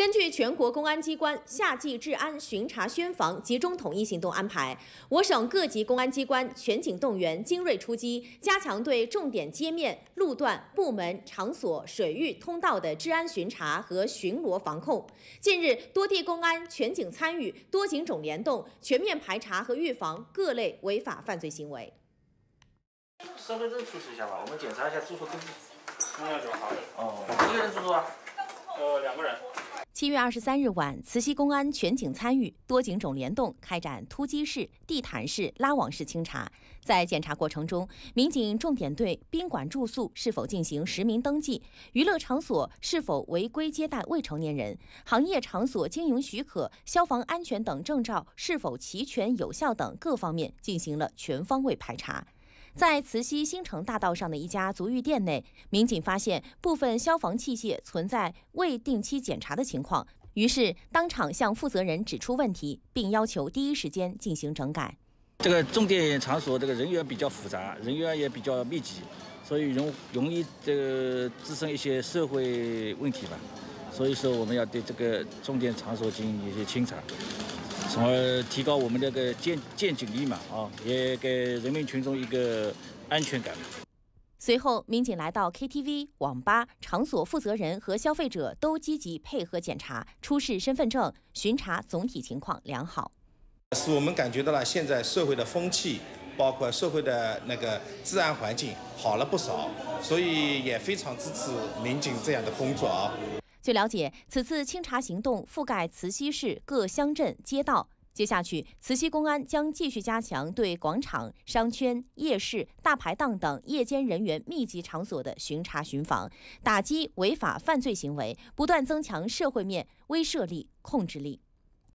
根据全国公安机关夏季治安巡查宣防集中统一行动安排，我省各级公安机关全警动员、精锐出击，加强对重点街面、路段、部门、场所、水域、通道的治安巡查和巡逻防控。近日，多地公安全警参与，多警种联动，全面排查和预防各类违法犯罪行为。身份证出示一下吧，我们检查一下住宿登记就好。哦，一个人住宿啊？呃，两个人。七月二十三日晚，慈溪公安全警参与，多警种联动，开展突击式、地毯式、拉网式清查。在检查过程中，民警重点对宾馆住宿是否进行实名登记、娱乐场所是否违规接待未成年人、行业场所经营许可、消防安全等证照是否齐全有效等各方面进行了全方位排查。在慈溪新城大道上的一家足浴店内，民警发现部分消防器械存在未定期检查的情况，于是当场向负责人指出问题，并要求第一时间进行整改。这个重点场所，这个人员比较复杂，人员也比较密集，所以容容易这个滋生一些社会问题吧。所以说，我们要对这个重点场所进行一些清查。从而提高我们这个见见警力嘛，啊，也给人民群众一个安全感嘛。随后，民警来到 KTV、网吧场所，负责人和消费者都积极配合检查，出示身份证，巡查总体情况良好。使我们感觉到了现在社会的风气，包括社会的那个治安环境好了不少，所以也非常支持民警这样的工作啊。据了解，此次清查行动覆盖慈溪市各乡镇街道。接下去，慈溪公安将继续加强对广场、商圈、夜市、大排档等夜间人员密集场所的巡查巡防，打击违法犯罪行为，不断增强社会面威慑力、控制力。